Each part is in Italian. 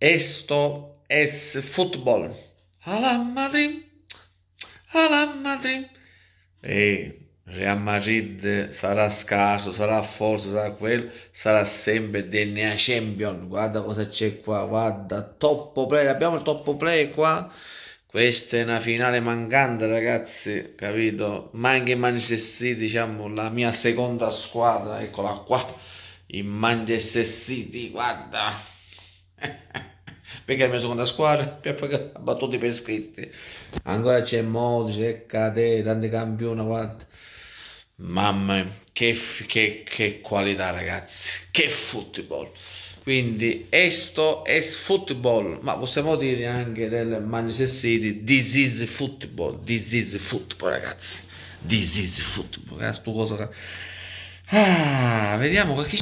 Esto es fútbol. A la Madrid. A la Madrid. E Real Madrid sarà scarso, sarà forte, sarà quello, sarà sempre DNA Champion. Guarda cosa c'è qua, guarda, top play, abbiamo il top play qua. Questa è una finale mancante, ragazzi, capito? Ma anche Manchester City, diciamo, la mia seconda squadra, eccola qua, in Manchester City, guarda. perché la mia seconda squadra Piappa ha battuto i pescritti ancora c'è Modice, Cate, tanti campioni guarda. mamma mia che, che, che qualità ragazzi che football quindi questo è football ma possiamo dire anche del Manchester City this is football this is football ragazzi this is football ragazzi, eh, cosa... ah, vediamo qualche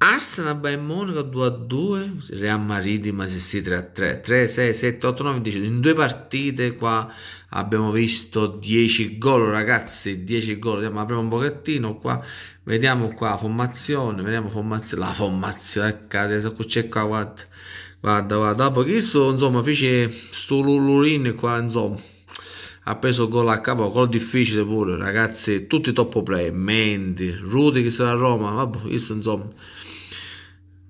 Arsenal Bayern Monaco 2 a 2, Real Madrid Manchester 3 a 3, 3 6 7 8 9 10. In due partite qua abbiamo visto 10 gol, ragazzi, 10 gol. Andiamo, apriamo un pochettino qua. Vediamo qua formazione, vediamo formazione, la formazione, ecco, adesso c'è qua guarda. Guarda, guarda, dopo che insomma fece sto lulurino qua, insomma ha preso gol a capo, gol difficile pure, ragazzi, tutti top play, Mendy, Rudy che sarà a Roma, vabbè, questo insomma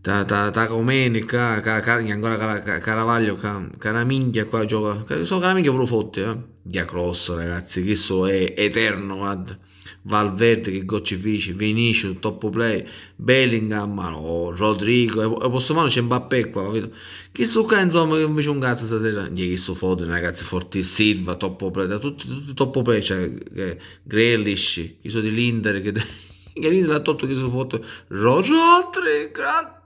ta, ta, ta Comene, ca, ca, Carni, ancora ca, ca, Caravaglio, ca, Caraminchia qua gioca. Eh. So Caraminchia pure fotte, eh. Diacross, ragazzi, questo è eterno, guarda. Valverde che gocci vici, Vinicius, top play, Bellingham, no, Rodrigo, e posso mano c'è Mbappé qua, capito? Chi so qua insomma che invece un cazzo stasera, niente chi so Foden, ragazzi, forti, Silva, top play, da tutti, tutti top play, cioè eh, Grealish, chi so di Linder, che, che Linder ha tolto chi so foto, Rodri, grande.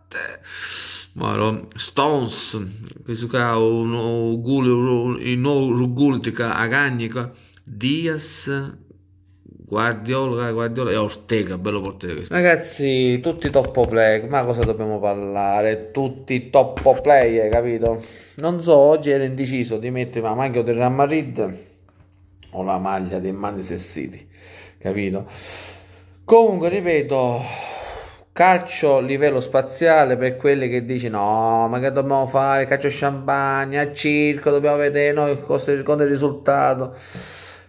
Maro. Stones, questo qua è un orgoglio, un orgoglio agagnico. Diaz, Guardiola, Guardiola e Ortega, bello portiere questo. Ragazzi, tutti top player, ma cosa dobbiamo parlare? Tutti top player, capito? Non so, oggi ero indeciso di mettere la maglia del Real Madrid o la maglia del Manchester City, capito? Comunque, ripeto, calcio livello spaziale per quelli che dici no ma che dobbiamo fare calcio champagne a circo dobbiamo vedere noi cosa il risultato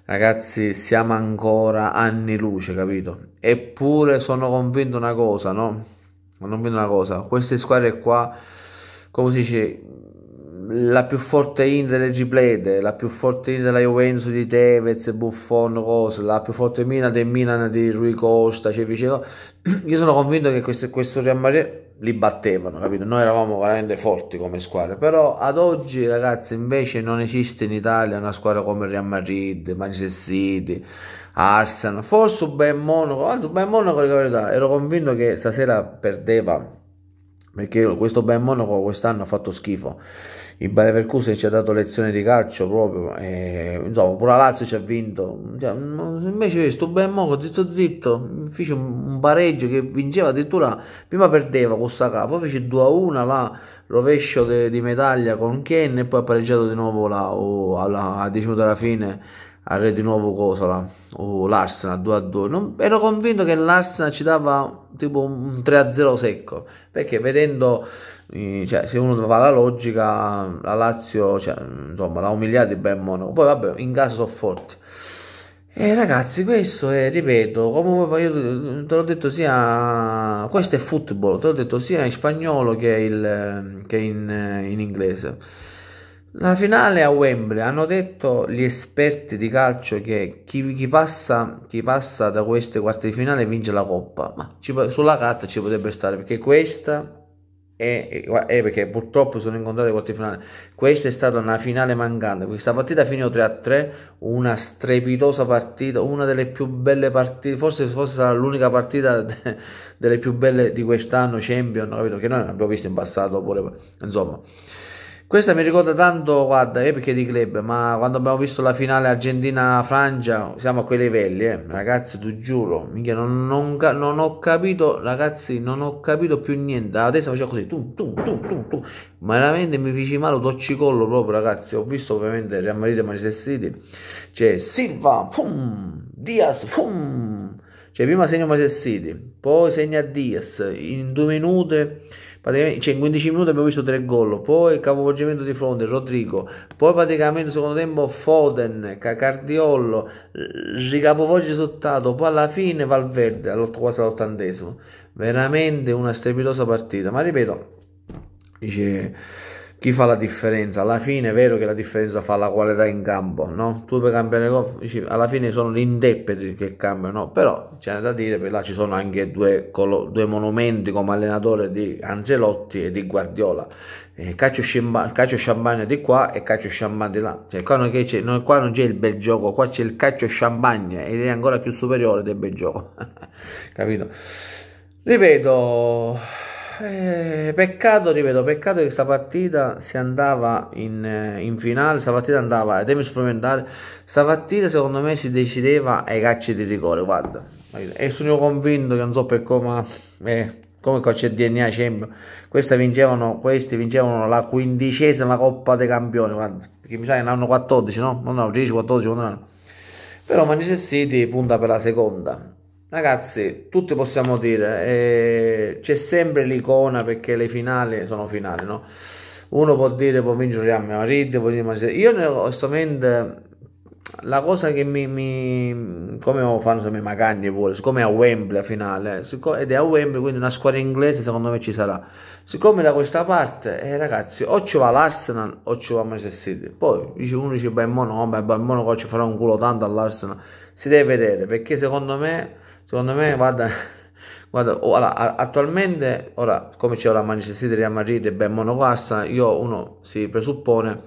ragazzi siamo ancora anni luce capito eppure sono convinto una cosa no sono convinto una cosa queste squadre qua come si dice la più forte in delle Giblede, la più forte in della Juventus di Tevez, Buffon, Rose, la più forte mina del Milan di Rui Costa, Ceviceco. Io sono convinto che questo, questo Real Madrid li battevano, capito? Noi eravamo veramente forti come squadra, però ad oggi ragazzi invece non esiste in Italia una squadra come Real Madrid, Manchester City, Arsenal, forse un bel Monaco, anzi un bel Monaco, la verità, ero convinto che stasera perdeva perché questo Ben Monaco quest'anno ha fatto schifo il Bayer Leverkusen ci ha dato lezioni di calcio proprio e, insomma pure la Lazio ci ha vinto cioè, mm, invece questo Ben Monaco zitto zitto fece un, pareggio che vinceva addirittura prima perdeva con Saka poi fece 2 1 là rovescio di medaglia con Ken e poi ha pareggiato di nuovo là oh, alla, alla diciamo della fine al re di nuovo Cosola o l'Arsenal 2 a 2 non, ero convinto che l'Arsenal ci dava tipo un 3 a 0 secco perché vedendo eh, cioè, se uno fa la logica la Lazio cioè, insomma l'ha umiliato il ben Monaco poi vabbè in caso sono forti e ragazzi questo è ripeto come io te l'ho detto sia questo è football te l'ho detto sia in spagnolo che, il, che in, in inglese la finale a Wembley, hanno detto gli esperti di calcio che chi, chi, passa, chi passa, da queste quarti di finale vince la coppa, ma ci, sulla carta ci potrebbe stare perché questa è, è perché purtroppo sono incontrati i quarti di finale, questa è stata una finale mancante, questa partita finì 3-3, una strepitosa partita, una delle più belle partite, forse, forse sarà l'unica partita de, delle più belle di quest'anno, Champion, capito? che noi non abbiamo visto in passato pure, insomma. Questa mi ricorda tanto, guarda, eh, perché di club, ma quando abbiamo visto la finale Argentina-Francia, siamo a quei livelli, eh. Ragazzi, ti giuro, minchia, non, non, non, ho capito, ragazzi, non ho capito più niente. La testa faceva così, tum, tum, tum, tum, tum. Ma veramente mi feci male, toccicollo proprio, ragazzi. Ho visto ovviamente Real Madrid e Manchester City. Cioè, Silva, pum, Diaz, pum. Cioè, prima segno Manchester City, poi segna Diaz, in due minuti praticamente cioè in 15 minuti abbiamo visto tre gol, poi il capovolgimento di fronte, Rodrigo, poi praticamente secondo tempo Foden, Cacardiollo, ricapovolge sottato, poi alla fine Valverde, quasi all'ottantesimo, veramente una strepitosa partita, ma ripeto, dice chi fa la differenza? Alla fine è vero che la differenza fa la qualità in campo, no? Tu per cambiare alla fine sono gli independenti che cambiano, no? Però c'è da dire, perché là ci sono anche due, due monumenti come allenatore di Angelotti e di Guardiola. Eh, Caccio, Scimba, Caccio Champagne di qua e Caccio Champagne di là. Cioè, qua, non c'è, non, qua non c'è il bel gioco, qua c'è il Caccio Champagne ed è ancora più superiore del bel gioco. Capito? Ripeto eh, peccato, ripeto, peccato che questa partita si andava in, eh, in finale, questa partita andava ai eh, tempi supplementari, questa partita secondo me si decideva ai calci di rigore, guarda, e sono convinto che non so per come, eh, come qua c'è DNA Champions, questa vincevano, questi vincevano la quindicesima Coppa dei Campioni, guarda, perché mi sa che ne hanno 14, no? Non no, 10, 14, 14, 14. Però Manchester City punta per la seconda Ragazzi, tutti possiamo dire, eh, c'è sempre l'icona perché le finali sono finali, no? Uno può dire può vincere Real Madrid, può dire Manchester Io onestamente la cosa che mi, mi come fanno sempre Magagni pure siccome è a Wembley a finale, eh, ed è a Wembley, quindi una squadra inglese secondo me ci sarà. Siccome da questa parte, eh, ragazzi, o ci va l'Arsenal o ci va Manchester City. Poi dice uno dice beh, mono, beh, mono ci farà un culo tanto all'Arsenal. Si deve vedere, perché secondo me Secondo me, guarda, guarda ora, attualmente, ora, come c'è ora Manchester City, Real Madrid e Benmono Barça, io uno si presuppone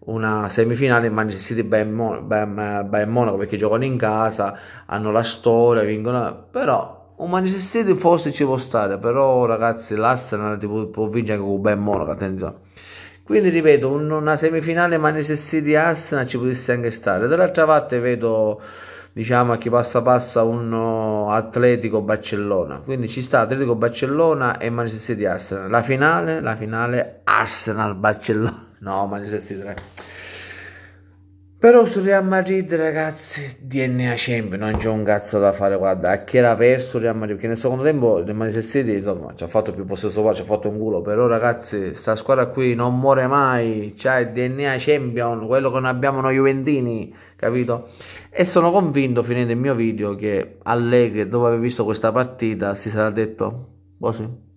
una semifinale Manchester City ben, ben, ben Monaco perché giocano in casa, hanno la storia, vincono, però un Manchester City forse ci può stare, però ragazzi l'Arsenal può, può vincere anche con Ben Monaco, attenzione quindi ripeto un, una semifinale Manchester City Arsenal ci potesse anche stare dall'altra parte vedo diciamo a chi passa passa un uh, Atletico Barcellona quindi ci sta Atletico Barcellona e Manchester City Arsenal la finale la finale Arsenal Barcellona no Manchester City 3 però su Real Madrid, ragazzi, DNA Champions, non c'è un cazzo da fare, guarda, a chi era perso Real Madrid, perché nel secondo tempo il Real Madrid si è seduto, ci ha fatto più possesso qua, ci ha fatto un culo, però ragazzi, sta squadra qui non muore mai, c'ha il DNA Champions, quello che non abbiamo noi Juventini, capito? E sono convinto, finendo il mio video, che Allegri, dopo aver visto questa partita, si sarà detto, così boh,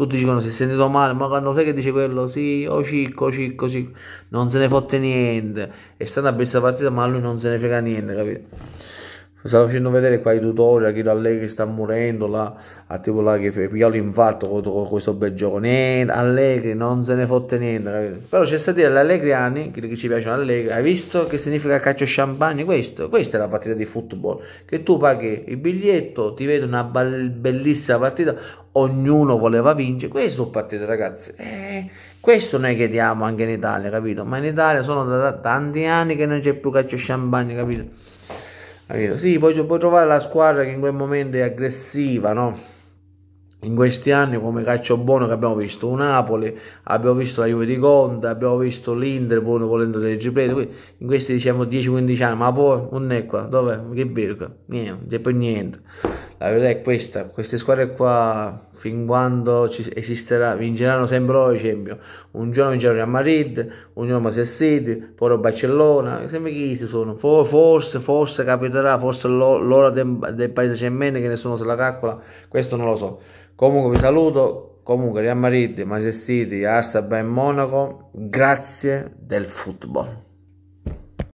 tutti dicono si è sentito male, ma quando sai che dice quello, sì, o oh cicco, cicco, cicco, non se ne fotte niente, è stata una bella partita ma lui non se ne frega niente, capito? Stavo facendo vedere qua i tutorial, chi da lei che sta morendo, là, a tipo là che piglia l'infarto con, con, questo bel gioco, niente, Allegri, non se ne fotte niente, capito? Però c'è stato dire all'Allegriani, che, che ci piacciono Allegri, hai visto che significa calcio champagne? Questo, questa è la partita di football, che tu paghi il biglietto, ti vedi una bellissima partita, ognuno voleva vincere, queste sono partite ragazzi, eh, questo noi chiediamo anche in Italia, capito? Ma in Italia sono da tanti anni che non c'è più calcio champagne, capito? capito? Sì, puoi, puoi trovare la squadra che in quel momento è aggressiva, no? in questi anni come calcio buono che abbiamo visto un Napoli, abbiamo visto la Juve di Conte, abbiamo visto l'Inter pure volendo delle triplete, in questi diciamo 10-15 anni, ma poi non è qua, dov'è? Che birca? Niente, c'è più niente la verità è questa, queste squadre qua fin quando ci esisterà vinceranno sempre loro i Champions, un giorno vinceranno Real Madrid, un giorno a City, poi a Barcellona, sempre chi si sono, poi forse, forse capiterà, forse l'ora del, del paese c'è meno che nessuno se la calcola, questo non lo so, comunque vi saluto, comunque Real Madrid, Manchester City, Arsa e Monaco, grazie del football.